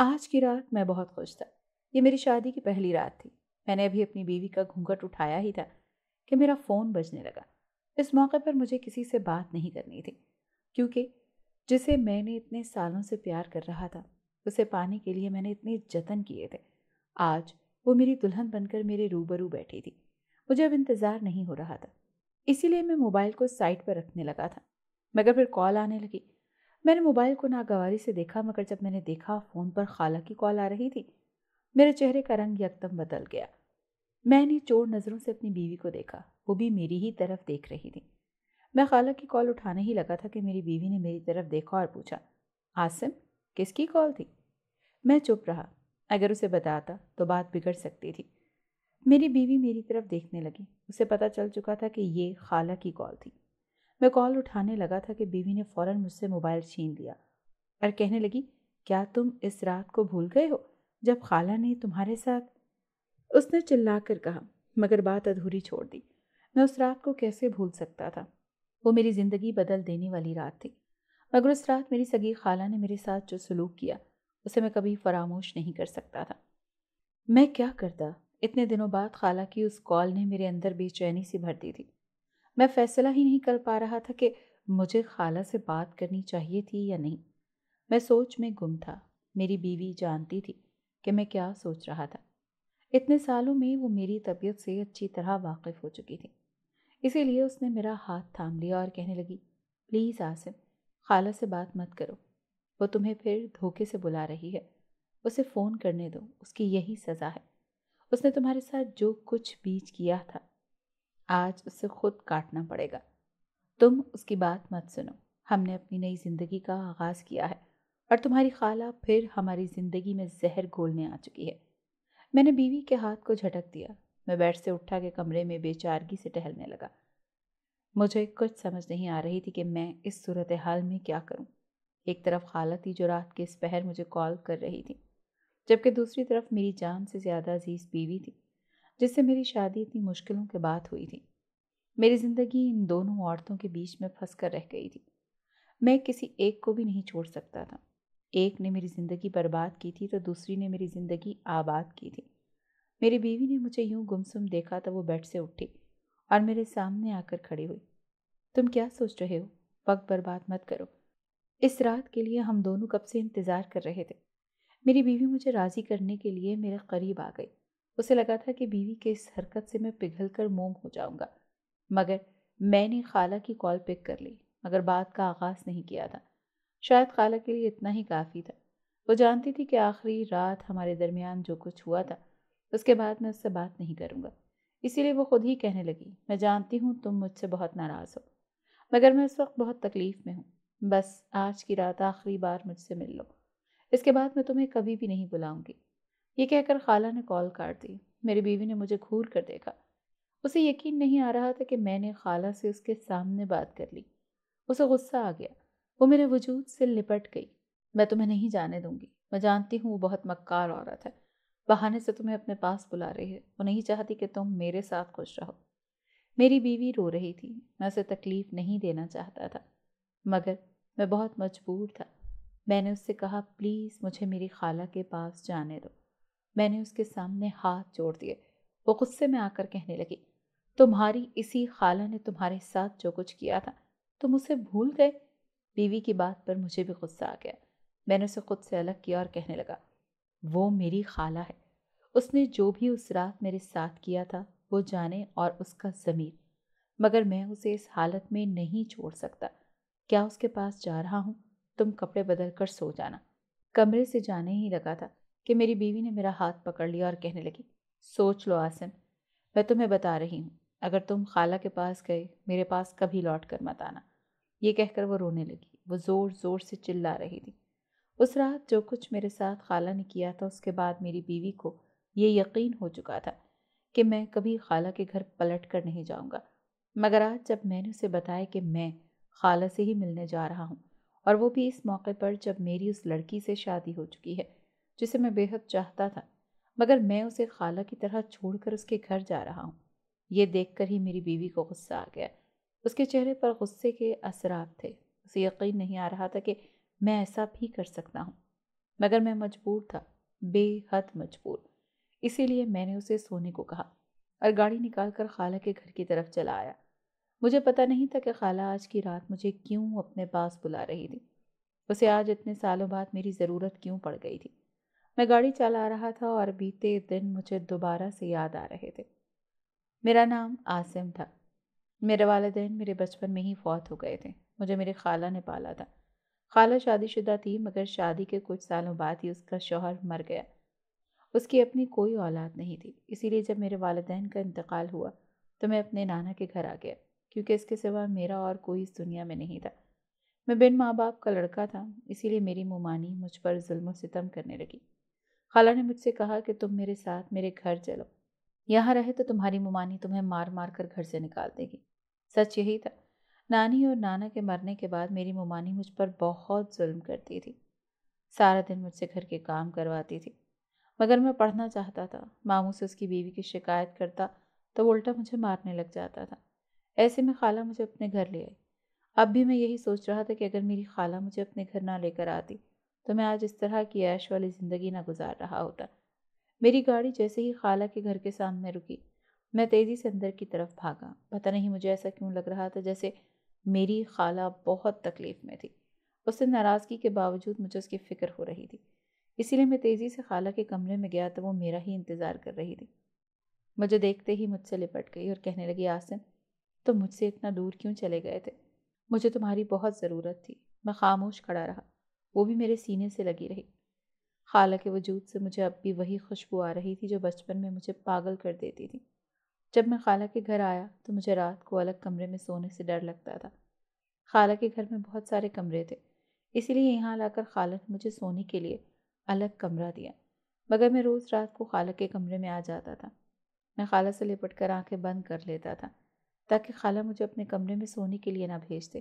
आज की रात मैं बहुत खुश था ये मेरी शादी की पहली रात थी मैंने अभी अपनी बीवी का घूंघट उठाया ही था कि मेरा फ़ोन बजने लगा इस मौके पर मुझे किसी से बात नहीं करनी थी क्योंकि जिसे मैंने इतने सालों से प्यार कर रहा था उसे पाने के लिए मैंने इतने जतन किए थे आज वो मेरी दुल्हन बनकर मेरे रूबरू बैठी थी मुझे अब इंतज़ार नहीं हो रहा था इसीलिए मैं मोबाइल को साइड पर रखने लगा था मगर फिर कॉल आने लगी मैंने मोबाइल को नागवारी से देखा मगर जब मैंने देखा फ़ोन पर खाला की कॉल आ रही थी मेरे चेहरे का रंग यकदम बदल गया मैंने चोर नज़रों से अपनी बीवी को देखा वो भी मेरी ही तरफ देख रही थी मैं खाला की कॉल उठाने ही लगा था कि मेरी बीवी ने मेरी तरफ देखा और पूछा आसिम किसकी कॉल थी मैं चुप रहा अगर उसे बताता तो बात बिगड़ सकती थी मेरी बीवी मेरी तरफ देखने लगी उसे पता चल चुका था कि ये खाला की कॉल थी मैं कॉल उठाने लगा था कि बीवी ने फ़ौरन मुझसे मोबाइल छीन लिया और कहने लगी क्या तुम इस रात को भूल गए हो जब खाला ने तुम्हारे साथ उसने चिल्ला कर कहा मगर बात अधूरी छोड़ दी मैं उस रात को कैसे भूल सकता था वो मेरी ज़िंदगी बदल देने वाली रात थी मगर उस रात मेरी सगी खाला ने मेरे साथ जो सलूक किया उसे मैं कभी फरामोश नहीं कर सकता था मैं क्या करता इतने दिनों बाद खाला की उस कॉल ने मेरे अंदर बेचैनी सी भर दी थी मैं फैसला ही नहीं कर पा रहा था कि मुझे खाला से बात करनी चाहिए थी या नहीं मैं सोच में गुम था मेरी बीवी जानती थी कि मैं क्या सोच रहा था इतने सालों में वो मेरी तबीयत से अच्छी तरह वाकिफ़ हो चुकी थी इसीलिए उसने मेरा हाथ थाम लिया और कहने लगी प्लीज़ आसिम खाला से बात मत करो वो तुम्हें फिर धोखे से बुला रही है उसे फ़ोन करने दो उसकी यही सज़ा है उसने तुम्हारे साथ जो कुछ बीच किया था आज उसे खुद काटना पड़ेगा तुम उसकी बात मत सुनो हमने अपनी नई ज़िंदगी का आगाज़ किया है और तुम्हारी खाला फिर हमारी ज़िंदगी में जहर घोलने आ चुकी है मैंने बीवी के हाथ को झटक दिया मैं बेड से उठा के कमरे में बेचारगी से टहलने लगा मुझे कुछ समझ नहीं आ रही थी कि मैं इस सूरत हाल में क्या करूं। एक तरफ खाला थी जो रात के इस पहर मुझे कॉल कर रही थी जबकि दूसरी तरफ मेरी जान से ज़्यादा अजीज़ बीवी थी जिससे मेरी शादी इतनी मुश्किलों के बाद हुई थी मेरी ज़िंदगी इन दोनों औरतों के बीच में फंस कर रह गई थी मैं किसी एक को भी नहीं छोड़ सकता था एक ने मेरी ज़िंदगी बर्बाद की थी तो दूसरी ने मेरी ज़िंदगी आबाद की थी मेरी बीवी ने मुझे यूं गुमसुम देखा तो वो बेड से उठी और मेरे सामने आकर खड़ी हुई तुम क्या सोच रहे हो वक्त बर्बाद मत करो इस रात के लिए हम दोनों कब से इंतज़ार कर रहे थे मेरी बीवी मुझे राज़ी करने के लिए मेरे करीब आ गई उसे लगा था कि बीवी के इस हरकत से मैं पिघल कर मोम हो जाऊंगा मगर मैंने खाला की कॉल पिक कर ली मगर बात का आगाज नहीं किया था शायद खाला के लिए इतना ही काफ़ी था वो जानती थी कि आखिरी रात हमारे दरमियान जो कुछ हुआ था उसके बाद मैं उससे बात नहीं करूँगा इसीलिए वो खुद ही कहने लगी मैं जानती हूँ तुम मुझसे बहुत नाराज़ हो मगर मैं इस वक्त बहुत तकलीफ़ में हूँ बस आज की रात आखिरी बार मुझसे मिल लो इसके बाद मैं तुम्हें कभी भी नहीं बुलाऊंगी ये कहकर खाला ने कॉल काट दी मेरी बीवी ने मुझे घूर कर देखा उसे यकीन नहीं आ रहा था कि मैंने खाला से उसके सामने बात कर ली उसे गुस्सा आ गया वो मेरे वजूद से लिपट गई मैं तुम्हें नहीं जाने दूंगी मैं जानती हूँ वो बहुत मक्कार औरत है बहाने से तुम्हें अपने पास बुला रही है वो नहीं चाहती कि तुम मेरे साथ खुश रहो मेरी बीवी रो रही थी मैं उसे तकलीफ नहीं देना चाहता था मगर मैं बहुत मजबूर था मैंने उससे कहा प्लीज़ मुझे मेरी खाला के पास जाने दो मैंने उसके सामने हाथ जोड़ दिए वो गुस्से में आकर कहने लगी तुम्हारी इसी खाला ने तुम्हारे साथ जो कुछ किया था तुम उसे भूल गए बीवी की बात पर मुझे भी गुस्सा आ गया मैंने उसे खुद से अलग किया और कहने लगा वो मेरी खाला है उसने जो भी उस रात मेरे साथ किया था वो जाने और उसका ज़मीर मगर मैं उसे इस हालत में नहीं छोड़ सकता क्या उसके पास जा रहा हूँ तुम कपड़े बदल कर सो जाना कमरे से जाने ही लगा था कि मेरी बीवी ने मेरा हाथ पकड़ लिया और कहने लगी सोच लो आसिम मैं तुम्हें बता रही हूँ अगर तुम खाला के पास गए मेरे पास कभी लौट कर मत आना ये कहकर वो रोने लगी वो ज़ोर ज़ोर से चिल्ला रही थी उस रात जो कुछ मेरे साथ खाला ने किया था उसके बाद मेरी बीवी को ये यकीन हो चुका था कि मैं कभी खाला के घर पलट कर नहीं जाऊँगा मगर आज जब मैंने उसे बताया कि मैं खाला से ही मिलने जा रहा हूँ और वो भी इस मौके पर जब मेरी उस लड़की से शादी हो चुकी है जिसे मैं बेहद चाहता था मगर मैं उसे खाला की तरह छोड़कर उसके घर जा रहा हूँ ये देख ही मेरी बीवी को गुस्सा आ गया उसके चेहरे पर गुस्से के असरात थे उसे यकीन नहीं आ रहा था कि मैं ऐसा भी कर सकता हूँ मगर मैं मजबूर था बेहद मजबूर इसीलिए मैंने उसे सोने को कहा और गाड़ी निकाल कर खाला के घर की तरफ चला आया मुझे पता नहीं था कि खाला आज की रात मुझे क्यों अपने पास बुला रही थी उसे आज इतने सालों बाद मेरी ज़रूरत क्यों पड़ गई थी मैं गाड़ी चला रहा था और बीते दिन मुझे दोबारा से याद आ रहे थे मेरा नाम आसिम था मेरे वालदेन मेरे बचपन में ही फौत हो गए थे मुझे मेरे खाला ने पाला था खाला शादीशुदा थी मगर शादी के कुछ सालों बाद ही उसका शोहर मर गया उसकी अपनी कोई औलाद नहीं थी इसीलिए जब मेरे वालदेन का इंतकाल हुआ तो मैं अपने नाना के घर आ गया क्योंकि इसके सिवा मेरा और कोई इस दुनिया में नहीं था मैं बिन माँ बाप का लड़का था इसीलिए मेरी मुमानी मुझ पर जुल्म सितम करने लगी खाला ने मुझसे कहा कि तुम मेरे साथ मेरे घर चलो यहाँ रहे तो तुम्हारी मुमानी तुम्हें मार मार कर घर से निकाल देगी सच यही था नानी और नाना के मरने के बाद मेरी मुमानी मुझ पर बहुत जुल्म करती थी सारा दिन मुझसे घर के काम करवाती थी मगर मैं पढ़ना चाहता था मामू से उसकी बीवी की शिकायत करता तो उल्टा मुझे मारने लग जाता था ऐसे में खाला मुझे अपने घर ले आई अब भी मैं यही सोच रहा था कि अगर मेरी खाला मुझे अपने घर ना लेकर आती तो मैं आज इस तरह की ऐश वाली ज़िंदगी ना गुजार रहा होता मेरी गाड़ी जैसे ही खाला के घर के सामने रुकी मैं तेज़ी से अंदर की तरफ भागा पता नहीं मुझे ऐसा क्यों लग रहा था जैसे मेरी खाला बहुत तकलीफ़ में थी उससे नाराज़गी के बावजूद मुझे उसकी फ़िक्र हो रही थी इसीलिए मैं तेज़ी से खाला के कमरे में गया तो वो मेरा ही इंतज़ार कर रही थी मुझे देखते ही मुझसे लिपट गई और कहने लगी आसिम तुम तो मुझसे इतना दूर क्यों चले गए थे मुझे तुम्हारी बहुत ज़रूरत थी मैं खामोश खड़ा रहा वो भी मेरे सीने से लगी रही खाला के वजूद से मुझे अब भी वही खुशबू आ रही थी जो बचपन में मुझे पागल कर देती थी जब मैं खाला के घर आया तो मुझे रात को अलग कमरे में सोने से डर लगता था खाला के घर में बहुत सारे कमरे थे इसीलिए यहाँ लाकर खाला ने मुझे सोने के लिए अलग कमरा दिया मगर मैं रोज़ रात को खाला के कमरे में आ जाता था मैं खाला से लिपट कर आँखें बंद कर लेता था ताकि खाला मुझे अपने कमरे में सोने के लिए ना भेज दे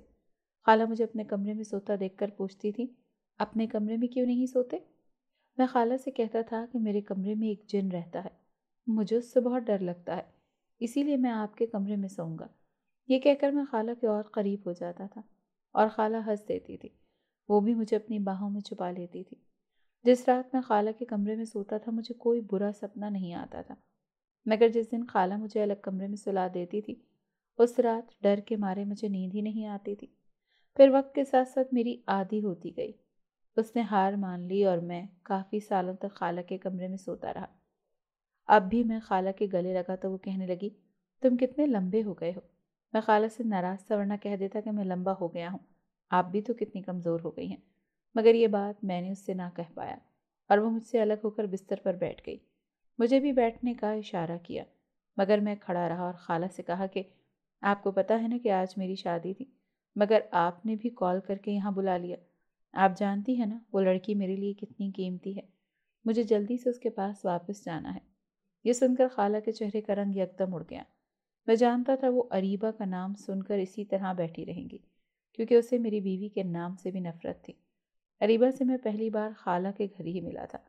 खाला मुझे अपने कमरे में सोता देखकर पूछती थी अपने कमरे में क्यों नहीं सोते मैं खाला से कहता था कि मेरे कमरे में एक जिन रहता है मुझे उससे बहुत डर लगता है इसीलिए मैं आपके कमरे में सोऊंगा ये कहकर मैं खाला के और करीब हो जाता था और खाला हंस देती थी वो भी मुझे अपनी बाहों में छुपा लेती थी जिस रात मैं खाला के कमरे में सोता था मुझे कोई बुरा सपना नहीं आता था मगर जिस दिन खाला मुझे अलग कमरे में सुला देती थी उस रात डर के मारे मुझे नींद ही नहीं आती थी फिर वक्त के साथ साथ मेरी आदि होती गई उसने हार मान ली और मैं काफ़ी सालों तक खाला के कमरे में सोता रहा अब भी मैं खाला के गले लगा तो वो कहने लगी तुम कितने लंबे हो गए हो मैं खाला से नाराज़ सा वरना कह देता कि मैं लंबा हो गया हूँ आप भी तो कितनी कमज़ोर हो गई हैं मगर ये बात मैंने उससे ना कह पाया और वो मुझसे अलग होकर बिस्तर पर बैठ गई मुझे भी बैठने का इशारा किया मगर मैं खड़ा रहा और खाला से कहा कि आपको पता है ना कि आज मेरी शादी थी मगर आपने भी कॉल करके यहाँ बुला लिया आप जानती है ना वो लड़की मेरे लिए कितनी कीमती है मुझे जल्दी से उसके पास वापस जाना है ये सुनकर खाला के चेहरे का रंग यकदम उड़ गया मैं जानता था वो अरीबा का नाम सुनकर इसी तरह बैठी रहेंगी क्योंकि उसे मेरी बीवी के नाम से भी नफरत थी अरीबा से मैं पहली बार खाला के घर ही मिला था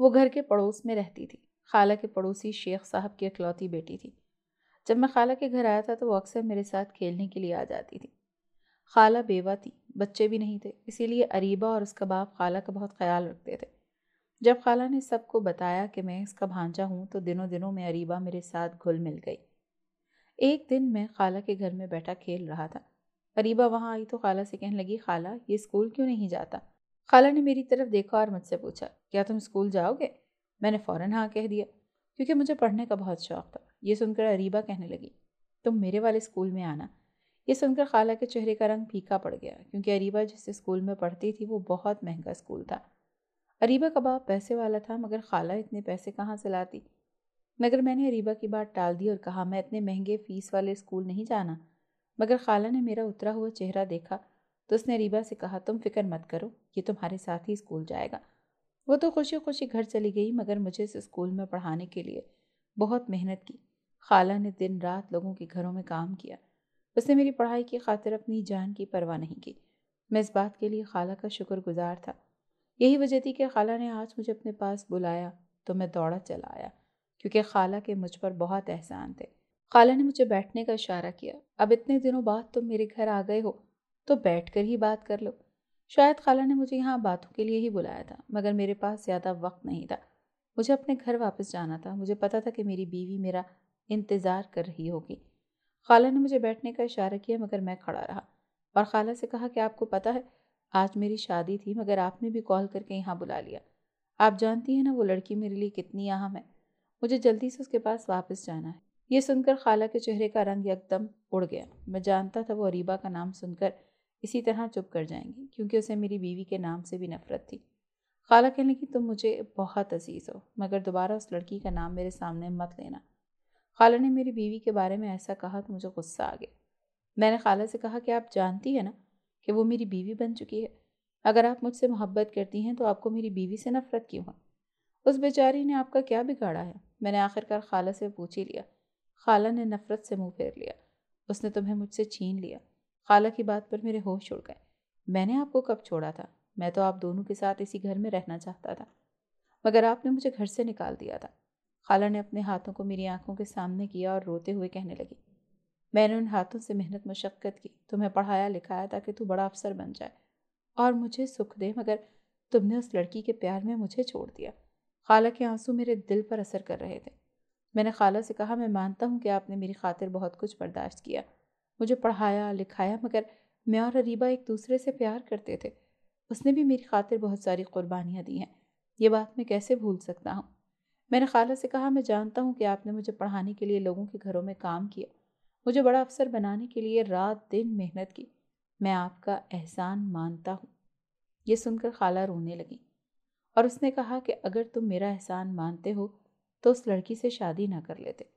वो घर के पड़ोस में रहती थी खाला के पड़ोसी शेख साहब की अकलौती बेटी थी जब मैं खाला के घर आया था तो वो अक्सर मेरे साथ खेलने के लिए आ जाती थी खाला बेवा थी बच्चे भी नहीं थे इसीलिए अरीबा और उसका बाप खाला का बहुत ख्याल रखते थे जब खाला ने सबको बताया कि मैं इसका भांजा हूँ तो दिनों दिनों में अरीबा मेरे साथ घुल मिल गई एक दिन मैं खाला के घर में बैठा खेल रहा था अरीबा वहाँ आई तो खाला से कहने लगी खाला ये स्कूल क्यों नहीं जाता खाला ने मेरी तरफ देखा और मुझसे पूछा क्या तुम स्कूल जाओगे मैंने फ़ौरन हाँ कह दिया क्योंकि मुझे पढ़ने का बहुत शौक था ये सुनकर अरीबा कहने लगी तुम मेरे वाले स्कूल में आना ये सुनकर खाला के चेहरे का रंग फीका पड़ गया क्योंकि अरीबा जिस स्कूल में पढ़ती थी वो बहुत महंगा स्कूल था अरीबा का बाप पैसे वाला था मगर खाला इतने पैसे कहाँ से लाती मगर मैंने अरीबा की बात टाल दी और कहा मैं इतने महंगे फीस वाले स्कूल नहीं जाना मगर खाला ने मेरा उतरा हुआ चेहरा देखा तो उसने अरीबा से कहा तुम फिक्र मत करो ये तुम्हारे साथ ही स्कूल जाएगा वो तो खुशी खुशी घर चली गई मगर मुझे इस स्कूल में पढ़ाने के लिए बहुत मेहनत की खाला ने दिन रात लोगों के घरों में काम किया उसने मेरी पढ़ाई की खातिर अपनी जान की परवाह नहीं की मैं इस बात के लिए खाला का शुक्रगुजार था यही वजह थी कि खाला ने आज मुझे अपने पास बुलाया तो मैं दौड़ा चला आया क्योंकि खाला के मुझ पर बहुत एहसान थे खाला ने मुझे बैठने का इशारा किया अब इतने दिनों बाद तुम मेरे घर आ गए हो तो बैठ कर ही बात कर लो शायद खाला ने मुझे यहाँ बातों के लिए ही बुलाया था मगर मेरे पास ज़्यादा वक्त नहीं था मुझे अपने घर वापस जाना था मुझे पता था कि मेरी बीवी मेरा इंतज़ार कर रही होगी खाला ने मुझे बैठने का इशारा किया मगर मैं खड़ा रहा और खाला से कहा कि आपको पता है आज मेरी शादी थी मगर आपने भी कॉल करके यहाँ बुला लिया आप जानती हैं ना वो लड़की मेरे लिए कितनी अहम है मुझे जल्दी से उसके पास वापस जाना है ये सुनकर खाला के चेहरे का रंग एकदम उड़ गया मैं जानता था वो अरीबा का नाम सुनकर इसी तरह चुप कर जाएंगी क्योंकि उसे मेरी बीवी के नाम से भी नफरत थी खाला कहने की तुम मुझे बहुत अजीज़ हो मगर दोबारा उस लड़की का नाम मेरे सामने मत लेना खाला ने मेरी बीवी के बारे में ऐसा कहा तो मुझे गुस्सा आ गया मैंने खाला से कहा कि आप जानती हैं ना कि वो मेरी बीवी बन चुकी है अगर आप मुझसे मोहब्बत करती हैं तो आपको मेरी बीवी से नफरत क्यों है उस बेचारी ने आपका क्या बिगाड़ा है मैंने आखिरकार खाला से पूछ ही लिया खाला ने नफरत से मुंह फेर लिया उसने तुम्हें मुझसे छीन लिया खाला की बात पर मेरे होश उड़ गए मैंने आपको कब छोड़ा था मैं तो आप दोनों के साथ इसी घर में रहना चाहता था मगर आपने मुझे घर से निकाल दिया था खाला ने अपने हाथों को मेरी आंखों के सामने किया और रोते हुए कहने लगी मैंने उन हाथों से मेहनत मशक्क़त की तुम्हें पढ़ाया लिखाया ताकि तू बड़ा अफसर बन जाए और मुझे सुख दे मगर तुमने उस लड़की के प्यार में मुझे छोड़ दिया खाला के आंसू मेरे दिल पर असर कर रहे थे मैंने खाला से कहा मैं मानता हूँ कि आपने मेरी खातिर बहुत कुछ बर्दाश्त किया मुझे पढ़ाया लिखाया मगर मैं और अरीबा एक दूसरे से प्यार करते थे उसने भी मेरी खातिर बहुत सारी कुर्बानियाँ दी हैं ये बात मैं कैसे भूल सकता हूँ मैंने खाला से कहा मैं जानता हूँ कि आपने मुझे पढ़ाने के लिए लोगों के घरों में काम किया मुझे बड़ा अफसर बनाने के लिए रात दिन मेहनत की मैं आपका एहसान मानता हूँ ये सुनकर खाला रोने लगी और उसने कहा कि अगर तुम मेरा एहसान मानते हो तो उस लड़की से शादी ना कर लेते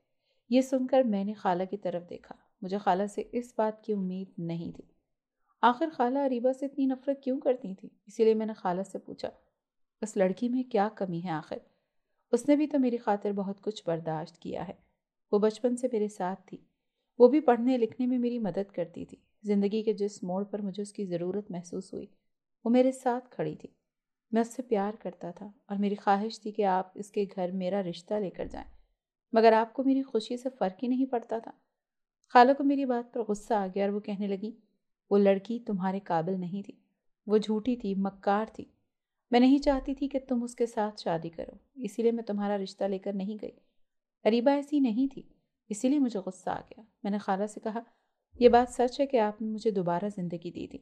ये सुनकर मैंने खाला की तरफ देखा मुझे खाला से इस बात की उम्मीद नहीं थी आखिर खाला अरीबा से इतनी नफरत क्यों करती थी इसीलिए मैंने खाला से पूछा उस लड़की में क्या कमी है आखिर उसने भी तो मेरी खातिर बहुत कुछ बर्दाश्त किया है वो बचपन से मेरे साथ थी वो भी पढ़ने लिखने में मेरी मदद करती थी ज़िंदगी के जिस मोड़ पर मुझे उसकी ज़रूरत महसूस हुई वो मेरे साथ खड़ी थी मैं उससे प्यार करता था और मेरी ख्वाहिश थी कि आप इसके घर मेरा रिश्ता लेकर जाएं मगर आपको मेरी खुशी से फ़र्क ही नहीं पड़ता था खाला को मेरी बात पर गुस्सा आ गया और वो कहने लगी वो लड़की तुम्हारे काबिल नहीं थी वो झूठी थी मक्कार थी मैं नहीं चाहती थी कि तुम उसके साथ शादी करो इसीलिए मैं तुम्हारा रिश्ता लेकर नहीं गई अरीबा ऐसी नहीं थी इसीलिए मुझे गुस्सा आ गया मैंने खाला से कहा यह बात सच है कि आपने मुझे दोबारा ज़िंदगी दी थी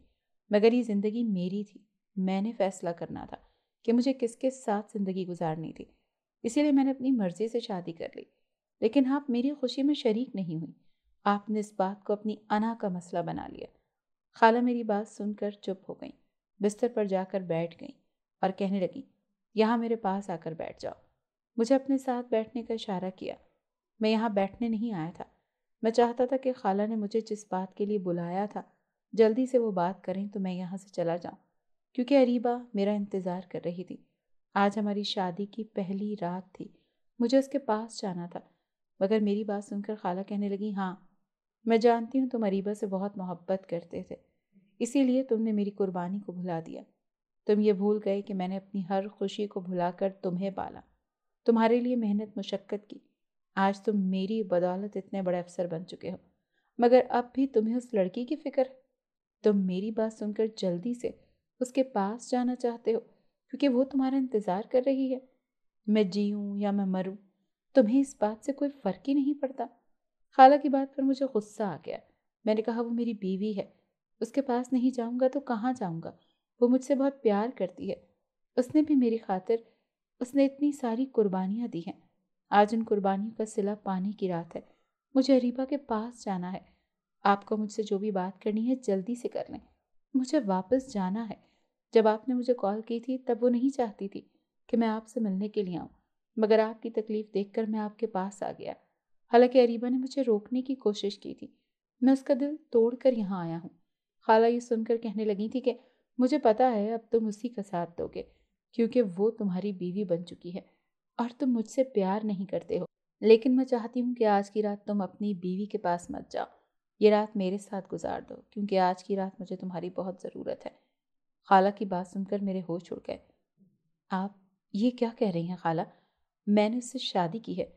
मगर ये ज़िंदगी मेरी थी मैंने फ़ैसला करना था कि मुझे किसके साथ ज़िंदगी गुजारनी थी इसीलिए मैंने अपनी मर्ज़ी से शादी कर ली लेकिन आप हाँ, मेरी खुशी में शरीक नहीं हुई आपने इस बात को अपनी अना का मसला बना लिया खाला मेरी बात सुनकर चुप हो गई बिस्तर पर जाकर बैठ गई और कहने लगी यहाँ मेरे पास आकर बैठ जाओ मुझे अपने साथ बैठने का इशारा किया मैं यहाँ बैठने नहीं आया था मैं चाहता था कि खाला ने मुझे जिस बात के लिए बुलाया था जल्दी से वो बात करें तो मैं यहाँ से चला जाऊँ क्योंकि अरीबा मेरा इंतज़ार कर रही थी आज हमारी शादी की पहली रात थी मुझे उसके पास जाना था मगर मेरी बात सुनकर खाला कहने लगी हाँ मैं जानती हूँ तुम अरीबा से बहुत मोहब्बत करते थे इसीलिए तुमने मेरी कुर्बानी को भुला दिया तुम ये भूल गए कि मैंने अपनी हर खुशी को भुलाकर तुम्हें पाला तुम्हारे लिए मेहनत मुशक्क़त की आज तुम मेरी बदौलत इतने बड़े अफसर बन चुके हो मगर अब भी तुम्हें उस लड़की की फिक्र है तुम मेरी बात सुनकर जल्दी से उसके पास जाना चाहते हो क्योंकि वो तुम्हारा इंतज़ार कर रही है मैं जीऊँ या मैं मरूँ तुम्हें इस बात से कोई फ़र्क ही नहीं पड़ता खाला की बात पर मुझे गुस्सा आ गया मैंने कहा वो मेरी बीवी है उसके पास नहीं जाऊँगा तो कहाँ जाऊँगा वो मुझसे बहुत प्यार करती है उसने भी मेरी खातिर उसने इतनी सारी कुर्बानियाँ दी हैं आज उन कुर्बानियों का सिला पानी की रात है मुझे अरीबा के पास जाना है आपको मुझसे जो भी बात करनी है जल्दी से कर लें मुझे वापस जाना है जब आपने मुझे कॉल की थी तब वो नहीं चाहती थी कि मैं आपसे मिलने के लिए आऊँ मगर आपकी तकलीफ़ देख मैं आपके पास आ गया हालांकि अरीबा ने मुझे रोकने की कोशिश की थी मैं उसका दिल तोड़ कर यहाँ आया हूँ खाला ये सुनकर कहने लगी थी कि मुझे पता है अब तुम उसी का साथ दोगे क्योंकि वो तुम्हारी बीवी बन चुकी है और तुम मुझसे प्यार नहीं करते हो लेकिन मैं चाहती हूँ कि आज की रात तुम अपनी बीवी के पास मत जाओ ये रात मेरे साथ गुजार दो क्योंकि आज की रात मुझे तुम्हारी बहुत ज़रूरत है खाला की बात सुनकर मेरे होश छुड़ गए आप ये क्या कह रही हैं खाला मैंने उससे शादी की है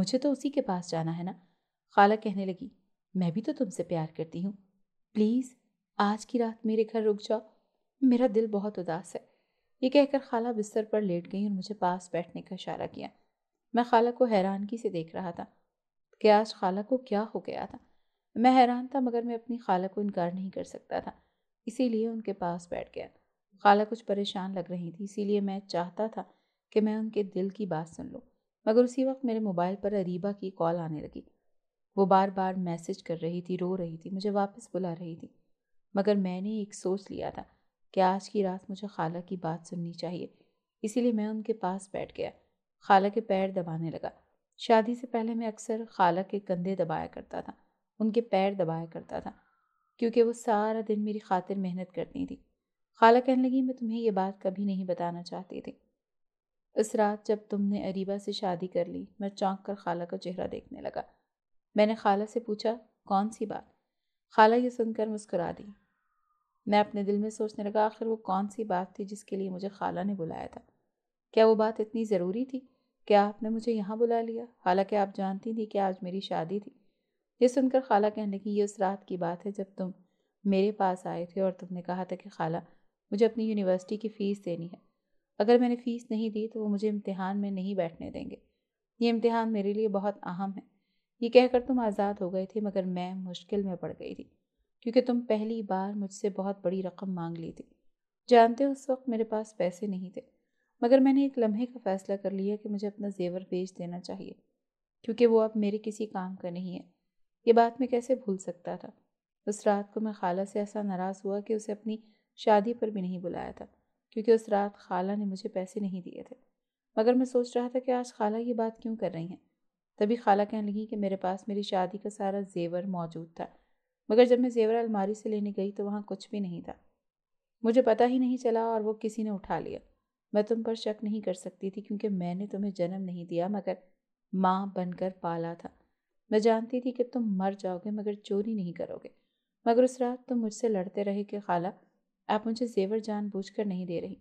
मुझे तो उसी के पास जाना है ना खाला कहने लगी मैं भी तो तुमसे प्यार करती हूँ प्लीज़ आज की रात मेरे घर रुक जाओ मेरा दिल बहुत उदास है ये कहकर खाला बिस्तर पर लेट गई और मुझे पास बैठने का इशारा किया मैं खाला को हैरानगी से देख रहा था कि आज खाला को क्या हो गया था मैं हैरान था मगर मैं अपनी खाला को इनकार नहीं कर सकता था इसीलिए उनके पास बैठ गया खाला कुछ परेशान लग रही थी इसीलिए मैं चाहता था कि मैं उनके दिल की बात सुन लूँ मगर उसी वक्त मेरे मोबाइल पर अरीबा की कॉल आने लगी वो बार बार मैसेज कर रही थी रो रही थी मुझे वापस बुला रही थी मगर मैंने एक सोच लिया था कि आज की रात मुझे खाला की बात सुननी चाहिए इसीलिए मैं उनके पास बैठ गया खाला के पैर दबाने लगा शादी से पहले मैं अक्सर खाला के कंधे दबाया करता था उनके पैर दबाया करता था क्योंकि वो सारा दिन मेरी खातिर मेहनत करती थी खाला कहने लगी मैं तुम्हें ये बात कभी नहीं बताना चाहती थी उस रात जब तुमने अरीबा से शादी कर ली मैं चौंक कर खाला का चेहरा देखने लगा मैंने खाला से पूछा कौन सी बात खाला ये सुनकर मुस्कुरा दी मैं अपने दिल में सोचने लगा आखिर वो कौन सी बात थी जिसके लिए मुझे खाला ने बुलाया था क्या वो बात इतनी ज़रूरी थी क्या आपने मुझे यहाँ बुला लिया हालांकि आप जानती थी कि आज मेरी शादी थी ये सुनकर खाला कहने की ये उस रात की बात है जब तुम मेरे पास आए थे और तुमने कहा था कि खाला मुझे अपनी यूनिवर्सिटी की फ़ीस देनी है अगर मैंने फ़ीस नहीं दी तो वो मुझे इम्तहान में नहीं बैठने देंगे ये इम्तहान मेरे लिए बहुत अहम है ये कहकर तुम आज़ाद हो गए थे मगर मैं मुश्किल में पड़ गई थी क्योंकि तुम पहली बार मुझसे बहुत बड़ी रकम मांग ली थी जानते उस वक्त मेरे पास पैसे नहीं थे मगर मैंने एक लम्हे का फ़ैसला कर लिया कि मुझे अपना जेवर बेच देना चाहिए क्योंकि वो अब मेरे किसी काम का नहीं है ये बात मैं कैसे भूल सकता था उस रात को मैं खाला से ऐसा नाराज़ हुआ कि उसे अपनी शादी पर भी नहीं बुलाया था क्योंकि उस रात खाला ने मुझे पैसे नहीं दिए थे मगर मैं सोच रहा था कि आज खाला ये बात क्यों कर रही हैं तभी खाला कहने लगी कि मेरे पास मेरी शादी का सारा जेवर मौजूद था मगर जब मैं जेवर अलमारी से लेने गई तो वहाँ कुछ भी नहीं था मुझे पता ही नहीं चला और वो किसी ने उठा लिया मैं तुम पर शक नहीं कर सकती थी क्योंकि मैंने तुम्हें जन्म नहीं दिया मगर माँ बनकर पाला था मैं जानती थी कि तुम मर जाओगे मगर चोरी नहीं करोगे मगर उस रात तुम मुझसे लड़ते रहे कि खाला आप मुझे जेवर जान नहीं दे रही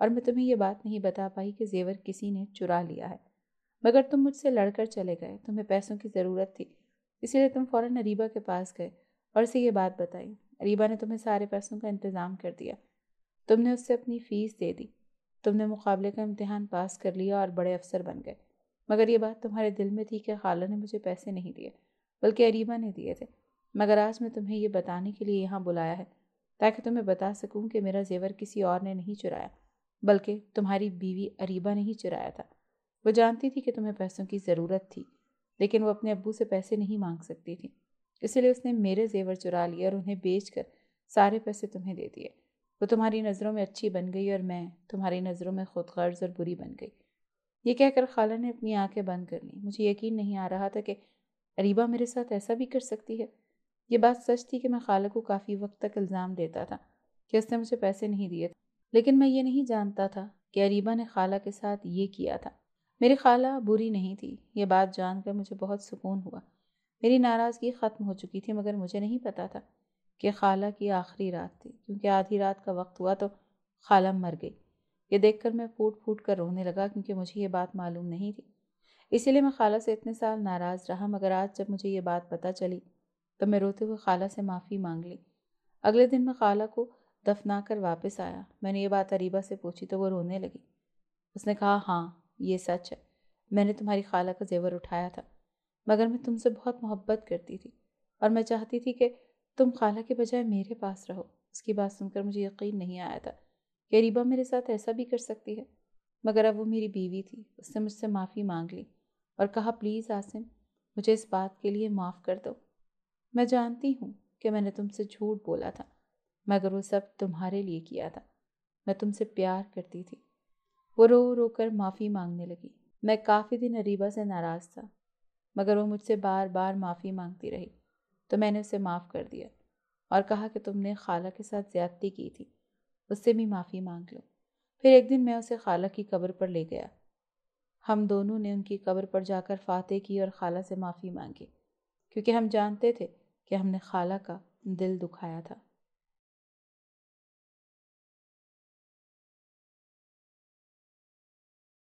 और मैं तुम्हें यह बात नहीं बता पाई कि जेवर किसी ने चुरा लिया है मगर तुम मुझसे लड़कर चले गए तुम्हें पैसों की ज़रूरत थी इसीलिए तुम फ़ौरन अरीबा के पास गए और उसे ये बात बताई रीबा ने तुम्हें सारे पैसों का इंतज़ाम कर दिया तुमने उससे अपनी फ़ीस दे दी तुमने मुकाबले का इम्तहान पास कर लिया और बड़े अफसर बन गए मगर ये बात तुम्हारे दिल में थी कि खाला ने मुझे पैसे नहीं दिए बल्कि अरीबा ने दिए थे मगर आज मैं तुम्हें ये बताने के लिए यहाँ बुलाया है ताकि तुम्हें बता सकूँ कि मेरा जेवर किसी और ने नहीं चुराया बल्कि तुम्हारी बीवी अरीबा ने ही चुराया था वो जानती थी कि तुम्हें पैसों की ज़रूरत थी लेकिन वो अपने अबू से पैसे नहीं मांग सकती थी इसलिए उसने मेरे जेवर चुरा लिए और उन्हें बेच कर सारे पैसे तुम्हें दे दिए वो तुम्हारी नज़रों में अच्छी बन गई और मैं तुम्हारी नज़रों में खुद गर्ज और बुरी बन गई ये कहकर खाला ने अपनी आंखें बंद कर लीं मुझे यकीन नहीं आ रहा था कि अरीबा मेरे साथ ऐसा भी कर सकती है ये बात सच थी कि मैं खाला को काफ़ी वक्त तक इल्ज़ाम देता था कि उसने मुझे पैसे नहीं दिए थे लेकिन मैं ये नहीं जानता था कि अरीबा ने खाला के साथ ये किया था मेरी खाला बुरी नहीं थी ये बात जानकर मुझे बहुत सुकून हुआ मेरी नाराज़गी ख़त्म हो चुकी थी मगर मुझे नहीं पता था कि खाला की आखिरी रात थी क्योंकि आधी रात का वक्त हुआ तो खाला मर गई ये देखकर मैं फूट फूट कर रोने लगा क्योंकि मुझे ये बात मालूम नहीं थी इसीलिए मैं खाला से इतने साल नाराज़ रहा मगर आज जब मुझे ये बात पता चली तो मैं रोते हुए खाला से माफ़ी मांग ली अगले दिन मैं खाला को दफना कर वापस आया मैंने ये बात अरीबा से पूछी तो वो रोने लगी उसने कहा हाँ ये सच है मैंने तुम्हारी खाला का जेवर उठाया था मगर मैं तुमसे बहुत मोहब्बत करती थी और मैं चाहती थी कि तुम खाला के बजाय मेरे पास रहो उसकी बात सुनकर मुझे यकीन नहीं आया था कि रीबा मेरे साथ ऐसा भी कर सकती है मगर अब वो मेरी बीवी थी उसने मुझसे माफ़ी मांग ली और कहा प्लीज़ आसिम मुझे इस बात के लिए माफ़ कर दो मैं जानती हूँ कि मैंने तुमसे झूठ बोला था मगर वो सब तुम्हारे लिए किया था मैं तुमसे प्यार करती थी वो रो रो कर माफ़ी मांगने लगी मैं काफ़ी दिन अरीबा से नाराज़ था मगर वो मुझसे बार बार माफ़ी मांगती रही तो मैंने उसे माफ़ कर दिया और कहा कि तुमने खाला के साथ ज़्यादती की थी उससे भी माफ़ी मांग लो फिर एक दिन मैं उसे खाला की कब्र पर ले गया हम दोनों ने उनकी कब्र पर जाकर फातह की और खाला से माफ़ी मांगी क्योंकि हम जानते थे कि हमने खाला का दिल दुखाया था